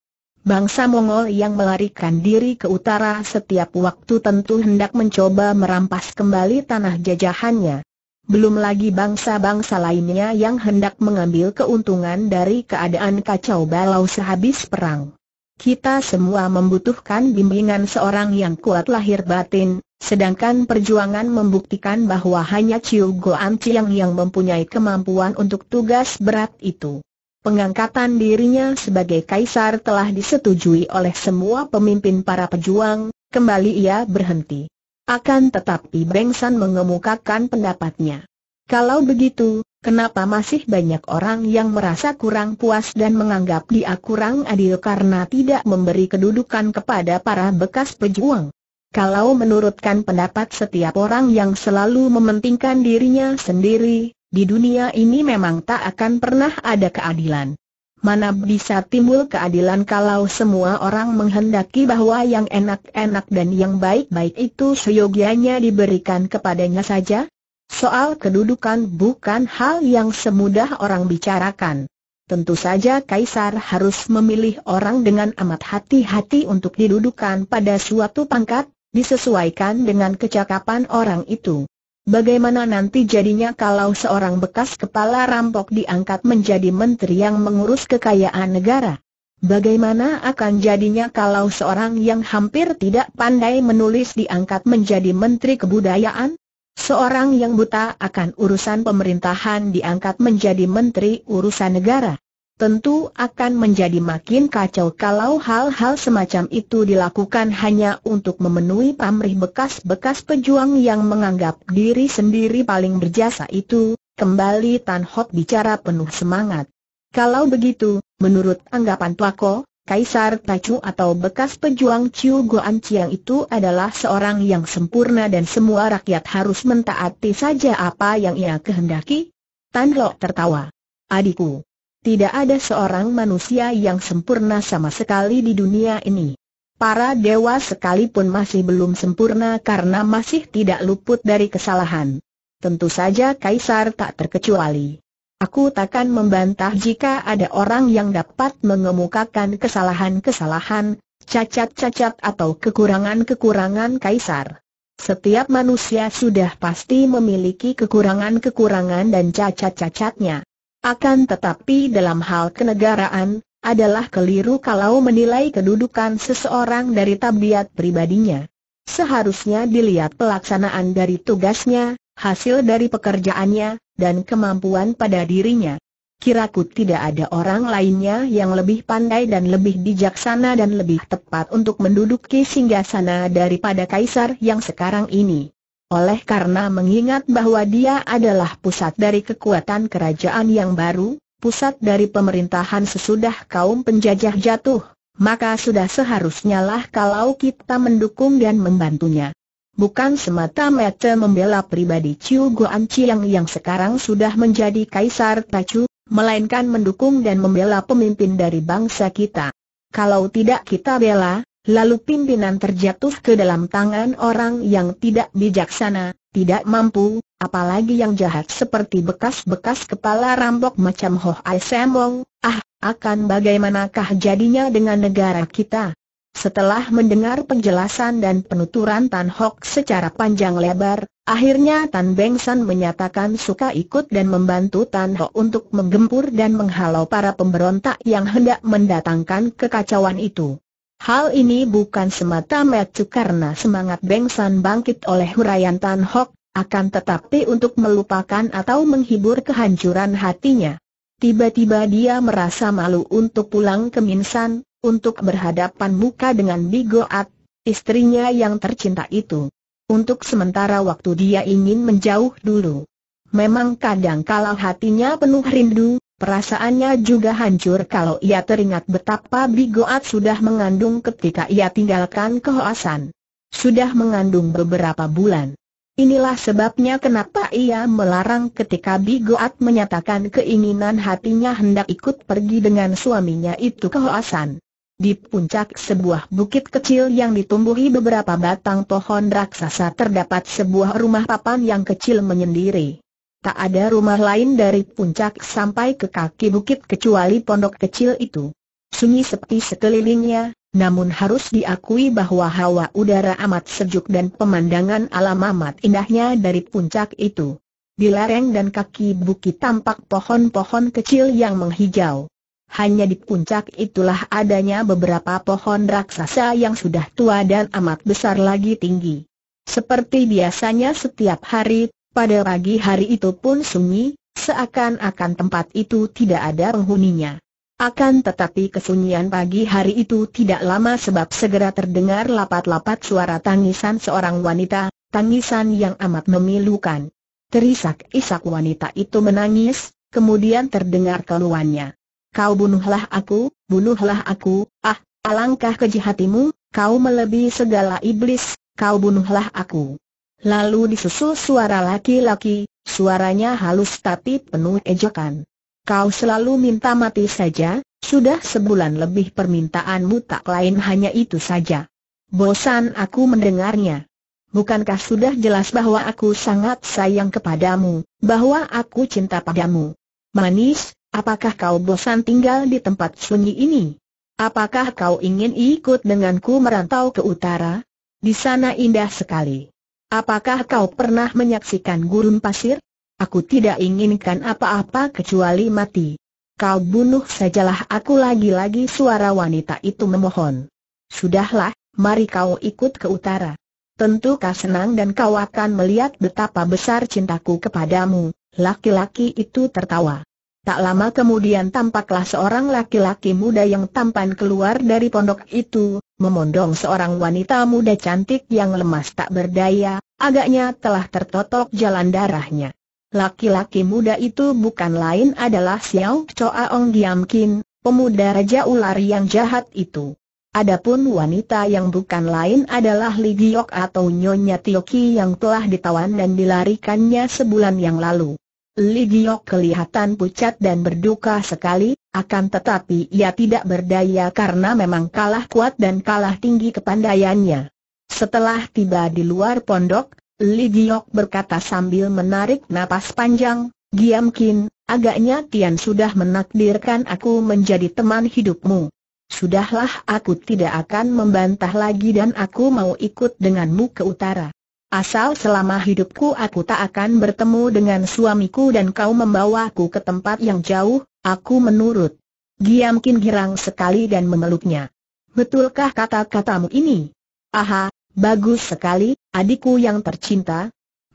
Bangsa Mongol yang melarikan diri ke utara setiap waktu tentu hendak mencoba merampas kembali tanah jajahannya. Belum lagi bangsa-bangsa lainnya yang hendak mengambil keuntungan dari keadaan kacau balau sehabis perang. Kita semua membutuhkan bimbingan seorang yang kuat lahir batin, sedangkan perjuangan membuktikan bahwa hanya Chiu Goan Chiang yang mempunyai kemampuan untuk tugas berat itu. Pengangkatan dirinya sebagai kaisar telah disetujui oleh semua pemimpin para pejuang, kembali ia berhenti. Akan tetapi Beng San mengemukakan pendapatnya. Kalau begitu, Kenapa masih banyak orang yang merasa kurang puas dan menganggap dia kurang adil karena tidak memberi kedudukan kepada para bekas pejuang? Kalau menurutkan pendapat setiap orang yang selalu mementingkan dirinya sendiri, di dunia ini memang tak akan pernah ada keadilan. Mana bisa timbul keadilan kalau semua orang menghendaki bahwa yang enak-enak dan yang baik-baik itu seyogianya diberikan kepadanya saja? Soal kedudukan bukan hal yang semudah orang bicarakan. Tentu saja Kaisar harus memilih orang dengan amat hati-hati untuk didudukan pada suatu pangkat, disesuaikan dengan kecakapan orang itu. Bagaimana nanti jadinya kalau seorang bekas kepala rampok diangkat menjadi menteri yang mengurus kekayaan negara? Bagaimana akan jadinya kalau seorang yang hampir tidak pandai menulis diangkat menjadi menteri kebudayaan? Seorang yang buta akan urusan pemerintahan diangkat menjadi menteri urusan negara. Tentu akan menjadi makin kacau kalau hal-hal semacam itu dilakukan hanya untuk memenuhi pamrih bekas-bekas pejuang yang menganggap diri sendiri paling berjasa itu, kembali Tan Hot bicara penuh semangat. Kalau begitu, menurut anggapan Tuako, Kaisar Tacu atau bekas pejuang Chiu Goan Chiang itu adalah seorang yang sempurna dan semua rakyat harus mentaati saja apa yang ia kehendaki? Tan Lok tertawa. Adikku, tidak ada seorang manusia yang sempurna sama sekali di dunia ini. Para dewa sekalipun masih belum sempurna karena masih tidak luput dari kesalahan. Tentu saja Kaisar tak terkecuali. Aku takkan membantah jika ada orang yang dapat mengemukakan kesalahan-kesalahan, cacat-cacat atau kekurangan-kekurangan kaisar. Setiap manusia sudah pasti memiliki kekurangan-kekurangan dan cacat-cacatnya. Akan tetapi dalam hal kenegaraan, adalah keliru kalau menilai kedudukan seseorang dari tabiat pribadinya. Seharusnya dilihat pelaksanaan dari tugasnya, hasil dari pekerjaannya, dan kemampuan pada dirinya. Kiraku tidak ada orang lainnya yang lebih pandai dan lebih bijaksana dan lebih tepat untuk menduduki singgasana daripada kaisar yang sekarang ini. Oleh karena mengingat bahwa dia adalah pusat dari kekuatan kerajaan yang baru, pusat dari pemerintahan sesudah kaum penjajah jatuh, maka sudah seharusnya lah kalau kita mendukung dan membantunya bukan semata-mata membela pribadi Chiu Guan Chiang yang sekarang sudah menjadi Kaisar Tachu, melainkan mendukung dan membela pemimpin dari bangsa kita. Kalau tidak kita bela, lalu pimpinan terjatuh ke dalam tangan orang yang tidak bijaksana, tidak mampu, apalagi yang jahat seperti bekas-bekas kepala rampok macam Ho Ai Semong, ah, akan bagaimanakah jadinya dengan negara kita? Setelah mendengar penjelasan dan penuturan Tan Hock secara panjang lebar, akhirnya Tan Beng San menyatakan suka ikut dan membantu Tan Hock untuk menggempur dan menghalau para pemberontak yang hendak mendatangkan kekacauan itu. Hal ini bukan semata-mata karena semangat Beng San bangkit oleh huraian Tan Hock, akan tetapi untuk melupakan atau menghibur kehancuran hatinya. Tiba-tiba dia merasa malu untuk pulang ke Minsan, untuk berhadapan muka dengan Bigoat, istrinya yang tercinta itu. Untuk sementara waktu dia ingin menjauh dulu. Memang kadang kalau hatinya penuh rindu, Perasaannya juga hancur kalau ia teringat betapa Bigoat sudah mengandung ketika ia tinggalkan kehoasan. Sudah mengandung beberapa bulan. Inilah sebabnya kenapa ia melarang ketika Bigoat menyatakan keinginan hatinya hendak ikut pergi dengan suaminya itu kehoasan. Di puncak sebuah bukit kecil yang ditumbuhi beberapa batang pohon raksasa terdapat sebuah rumah papan yang kecil menyendiri. Tak ada rumah lain dari puncak sampai ke kaki bukit kecuali pondok kecil itu. Sunyi sepi sekelilingnya, namun harus diakui bahwa hawa udara amat sejuk dan pemandangan alam amat indahnya dari puncak itu. Di lereng dan kaki bukit tampak pohon-pohon kecil yang menghijau. Hanya di puncak itulah adanya beberapa pohon raksasa yang sudah tua dan amat besar lagi tinggi. Seperti biasanya setiap hari, pada pagi hari itu pun sunyi, seakan-akan tempat itu tidak ada penghuninya. Akan tetapi kesunyian pagi hari itu tidak lama sebab segera terdengar lapat-lapat suara tangisan seorang wanita, tangisan yang amat memilukan. Terisak-isak wanita itu menangis, kemudian terdengar keluhannya kau bunuhlah aku, bunuhlah aku, ah, alangkah kejahatimu! kau melebihi segala iblis, kau bunuhlah aku. Lalu disusul suara laki-laki, suaranya halus tapi penuh ejekan. Kau selalu minta mati saja, sudah sebulan lebih permintaanmu tak lain hanya itu saja. Bosan aku mendengarnya. Bukankah sudah jelas bahwa aku sangat sayang kepadamu, bahwa aku cinta padamu? Manis, Apakah kau bosan tinggal di tempat sunyi ini? Apakah kau ingin ikut denganku merantau ke utara? Di sana indah sekali. Apakah kau pernah menyaksikan gurun pasir? Aku tidak inginkan apa-apa kecuali mati. Kau bunuh sajalah aku lagi-lagi suara wanita itu memohon. Sudahlah, mari kau ikut ke utara. Tentu kau senang dan kau akan melihat betapa besar cintaku kepadamu. Laki-laki itu tertawa. Tak lama kemudian tampaklah seorang laki-laki muda yang tampan keluar dari pondok itu, memondong seorang wanita muda cantik yang lemas tak berdaya, agaknya telah tertotok jalan darahnya. Laki-laki muda itu bukan lain adalah Xiao Choaong Kin, pemuda Raja Ular yang jahat itu. Adapun wanita yang bukan lain adalah Li Giok atau Nyonya Tioki yang telah ditawan dan dilarikannya sebulan yang lalu. Ligiok kelihatan pucat dan berduka sekali, akan tetapi ia tidak berdaya karena memang kalah kuat dan kalah tinggi kepandaiannya. Setelah tiba di luar pondok, Ligiok berkata sambil menarik napas panjang, Giam Kin, agaknya Tian sudah menakdirkan aku menjadi teman hidupmu. Sudahlah aku tidak akan membantah lagi dan aku mau ikut denganmu ke utara. Asal selama hidupku aku tak akan bertemu dengan suamiku dan kau membawaku ke tempat yang jauh, aku menurut. Giam girang sekali dan memeluknya. Betulkah kata-katamu ini? Aha, bagus sekali, adikku yang tercinta.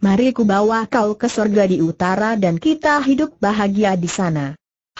Mari ku bawa kau ke surga di utara dan kita hidup bahagia di sana.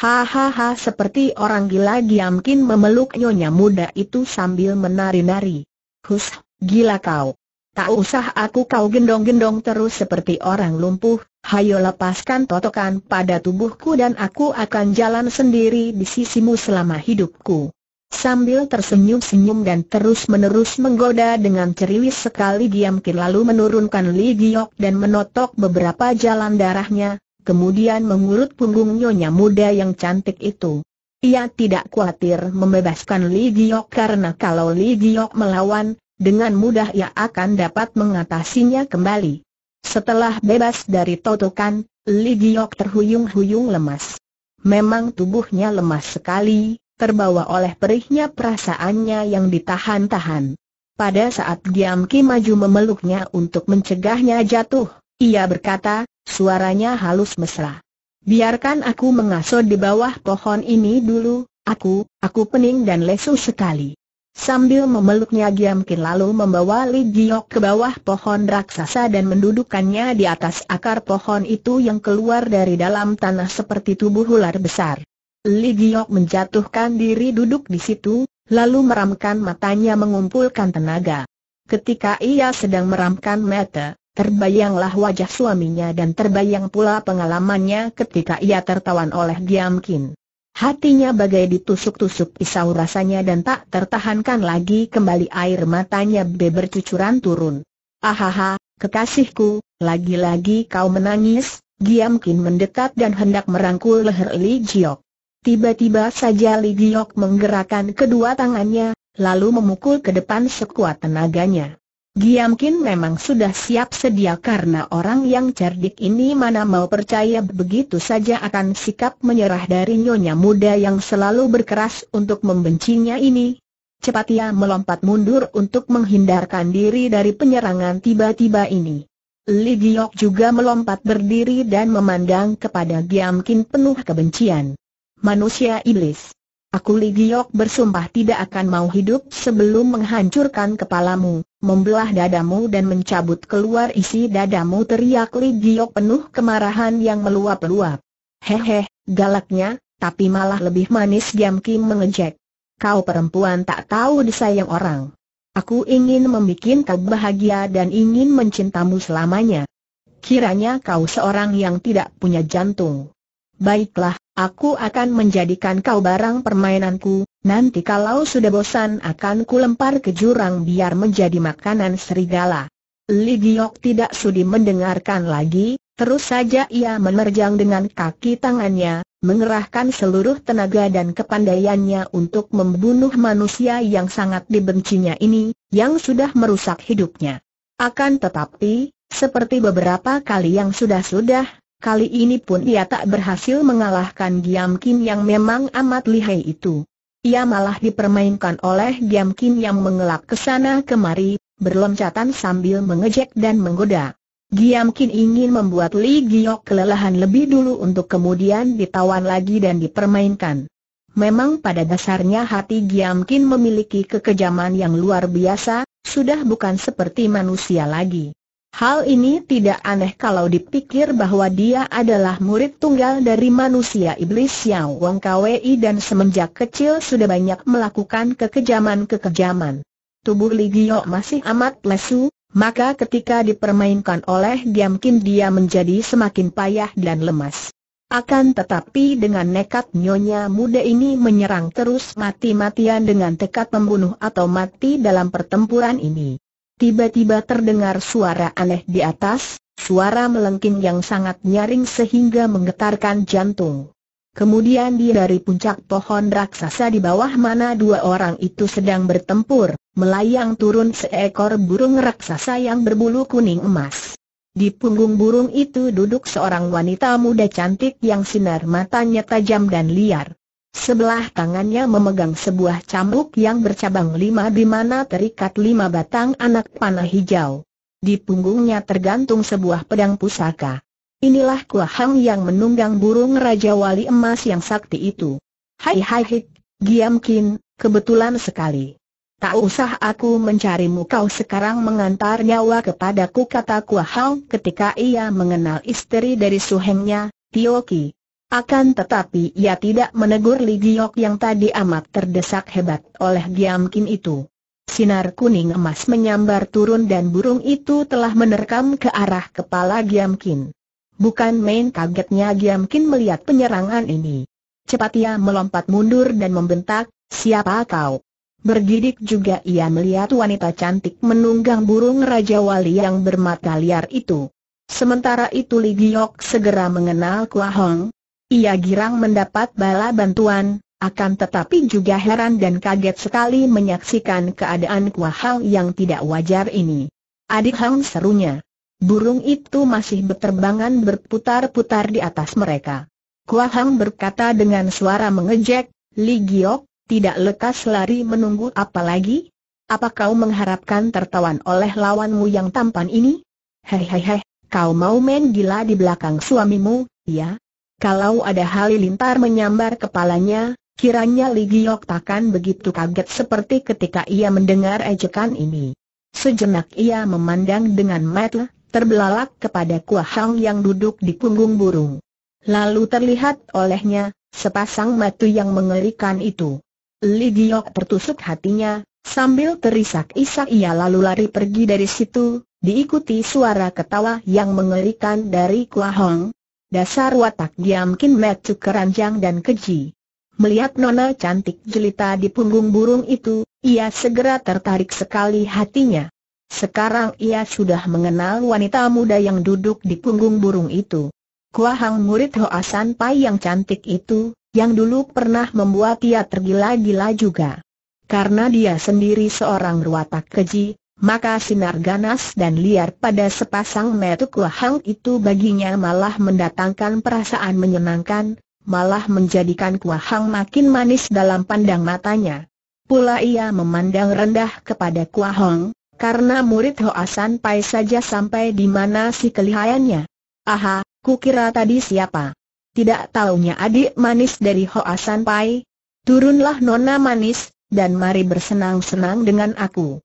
Hahaha seperti orang gila Giam memeluk nyonya muda itu sambil menari-nari. Hus, gila kau. Tak usah aku kau gendong-gendong terus seperti orang lumpuh, hayo lepaskan totokan pada tubuhku dan aku akan jalan sendiri di sisimu selama hidupku. Sambil tersenyum-senyum dan terus-menerus menggoda dengan ceriwis sekali diam lalu menurunkan Li Giok dan menotok beberapa jalan darahnya, kemudian mengurut punggung nyonya muda yang cantik itu. Ia tidak khawatir membebaskan Li Giok karena kalau Li Giok melawan, dengan mudah ia akan dapat mengatasinya kembali. Setelah bebas dari totokan, Li Giok terhuyung-huyung lemas. Memang tubuhnya lemas sekali, terbawa oleh perihnya perasaannya yang ditahan-tahan. Pada saat Giam Ki maju memeluknya untuk mencegahnya jatuh, ia berkata, suaranya halus mesra. Biarkan aku mengasuh di bawah pohon ini dulu, aku, aku pening dan lesu sekali. Sambil memeluknya Giamkin lalu membawa Li Giok ke bawah pohon raksasa dan mendudukannya di atas akar pohon itu yang keluar dari dalam tanah seperti tubuh ular besar. Li Giok menjatuhkan diri duduk di situ, lalu meramkan matanya mengumpulkan tenaga. Ketika ia sedang meramkan mata, terbayanglah wajah suaminya dan terbayang pula pengalamannya ketika ia tertawan oleh Giamkin. Hatinya bagai ditusuk-tusuk pisau rasanya dan tak tertahankan lagi kembali air matanya beber cucuran turun. Ahaha, kekasihku, lagi-lagi kau menangis, Giam mendekat dan hendak merangkul leher Li Jiok. Tiba-tiba saja Li Jiok menggerakkan kedua tangannya, lalu memukul ke depan sekuat tenaganya. Giamkin memang sudah siap sedia karena orang yang cerdik ini mana mau percaya begitu saja akan sikap menyerah dari nyonya muda yang selalu berkeras untuk membencinya ini. Cepat ia melompat mundur untuk menghindarkan diri dari penyerangan tiba-tiba ini. Li Giok juga melompat berdiri dan memandang kepada Giamkin penuh kebencian. Manusia iblis. Aku Li Giok bersumpah tidak akan mau hidup sebelum menghancurkan kepalamu membelah dadamu dan mencabut keluar isi dadamu teriak Li Giok penuh kemarahan yang meluap-luap. Hehe, galaknya, tapi malah lebih manis Giam Kim mengejek. Kau perempuan tak tahu disayang orang. Aku ingin membuat kau bahagia dan ingin mencintamu selamanya. Kiranya kau seorang yang tidak punya jantung. Baiklah, aku akan menjadikan kau barang permainanku, nanti kalau sudah bosan akan kulempar ke jurang biar menjadi makanan serigala. Li Giok tidak sudi mendengarkan lagi, terus saja ia menerjang dengan kaki tangannya, mengerahkan seluruh tenaga dan kepandaiannya untuk membunuh manusia yang sangat dibencinya ini, yang sudah merusak hidupnya. Akan tetapi, seperti beberapa kali yang sudah-sudah, Kali ini pun ia tak berhasil mengalahkan Giam Kim yang memang amat lihai itu. Ia malah dipermainkan oleh Giam Kim yang mengelak ke sana kemari, berloncatan sambil mengejek dan menggoda. Giam Kim ingin membuat Li Giok kelelahan lebih dulu untuk kemudian ditawan lagi dan dipermainkan. Memang pada dasarnya hati Giam Kim memiliki kekejaman yang luar biasa, sudah bukan seperti manusia lagi. Hal ini tidak aneh kalau dipikir bahwa dia adalah murid tunggal dari manusia iblis yang Wong Kwei dan semenjak kecil sudah banyak melakukan kekejaman-kekejaman. Tubuh Li masih amat lesu, maka ketika dipermainkan oleh Giam Kim dia menjadi semakin payah dan lemas. Akan tetapi dengan nekat nyonya muda ini menyerang terus mati-matian dengan tekad membunuh atau mati dalam pertempuran ini. Tiba-tiba terdengar suara aneh di atas, suara melengking yang sangat nyaring sehingga menggetarkan jantung. Kemudian di dari puncak pohon raksasa di bawah mana dua orang itu sedang bertempur, melayang turun seekor burung raksasa yang berbulu kuning emas. Di punggung burung itu duduk seorang wanita muda cantik yang sinar matanya tajam dan liar. Sebelah tangannya memegang sebuah cambuk yang bercabang lima di mana terikat lima batang anak panah hijau. Di punggungnya tergantung sebuah pedang pusaka. Inilah Hang yang menunggang burung Raja Wali Emas yang sakti itu. Hai hai hik, Giam Kin, kebetulan sekali. Tak usah aku mencarimu kau sekarang mengantar nyawa kepadaku kata Hang ketika ia mengenal istri dari suhengnya, Tioki. Akan tetapi ia tidak menegur Li Giok yang tadi amat terdesak hebat oleh Giam Kim itu. Sinar kuning emas menyambar turun dan burung itu telah menerkam ke arah kepala Giam Kim. Bukan main kagetnya Giam Kim melihat penyerangan ini. Cepat ia melompat mundur dan membentak, siapa kau? Bergidik juga ia melihat wanita cantik menunggang burung Raja Wali yang bermata liar itu. Sementara itu Li Giok segera mengenal Kua Hong, ia girang mendapat bala bantuan, akan tetapi juga heran dan kaget sekali menyaksikan keadaan kuahang yang tidak wajar ini. Adik Hang serunya. Burung itu masih berterbangan berputar-putar di atas mereka. Kua berkata dengan suara mengejek, Li Giok, tidak lekas lari menunggu apa lagi? Apa kau mengharapkan tertawan oleh lawanmu yang tampan ini? Hei hei hei, kau mau main gila di belakang suamimu, ya? Kalau ada halilintar menyambar kepalanya, kiranya Li Giok takkan begitu kaget seperti ketika ia mendengar ejekan ini. Sejenak ia memandang dengan mata terbelalak kepada Kua Hang yang duduk di punggung burung. Lalu terlihat olehnya sepasang mata yang mengerikan itu. Li Giok tertusuk hatinya, sambil terisak-isak ia lalu lari pergi dari situ, diikuti suara ketawa yang mengerikan dari Kua Hong, Dasar watak diamkin mungkin macu keranjang dan keji. Melihat nona cantik jelita di punggung burung itu, ia segera tertarik sekali hatinya. Sekarang ia sudah mengenal wanita muda yang duduk di punggung burung itu. Kuahang murid Hoa San Pai yang cantik itu, yang dulu pernah membuat ia tergila-gila juga. Karena dia sendiri seorang ruatak keji, maka sinar ganas dan liar pada sepasang metu kuahang itu baginya malah mendatangkan perasaan menyenangkan, malah menjadikan kuahang makin manis dalam pandang matanya. Pula ia memandang rendah kepada kuahang, karena murid Hoasan Pai saja sampai di mana si kelihayannya. Aha, kukira tadi siapa? Tidak taunya adik manis dari Hoasan Pai. Turunlah nona manis, dan mari bersenang-senang dengan aku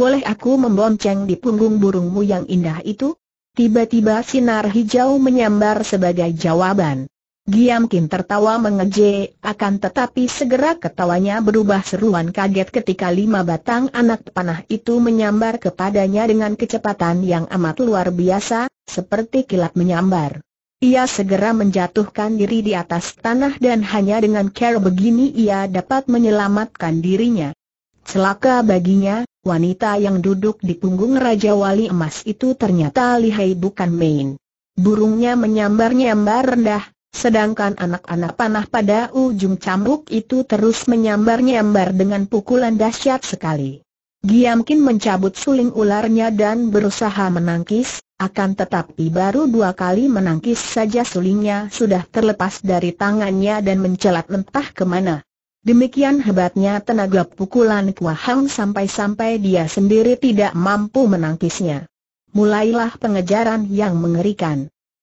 boleh aku membonceng di punggung burungmu yang indah itu? Tiba-tiba sinar hijau menyambar sebagai jawaban. Giamkin tertawa mengejek, akan tetapi segera ketawanya berubah seruan kaget ketika lima batang anak panah itu menyambar kepadanya dengan kecepatan yang amat luar biasa, seperti kilat menyambar. Ia segera menjatuhkan diri di atas tanah dan hanya dengan care begini ia dapat menyelamatkan dirinya. Celaka baginya, Wanita yang duduk di punggung Raja Wali Emas itu ternyata lihai bukan main. Burungnya menyambar-nyambar rendah, sedangkan anak-anak panah pada ujung cambuk itu terus menyambar-nyambar dengan pukulan dahsyat sekali. Giamkin mencabut suling ularnya dan berusaha menangkis, akan tetapi baru dua kali menangkis saja sulingnya sudah terlepas dari tangannya dan mencelat mentah kemana. Demikian hebatnya tenaga pukulan Kua Hang sampai-sampai dia sendiri tidak mampu menangkisnya. Mulailah pengejaran yang mengerikan.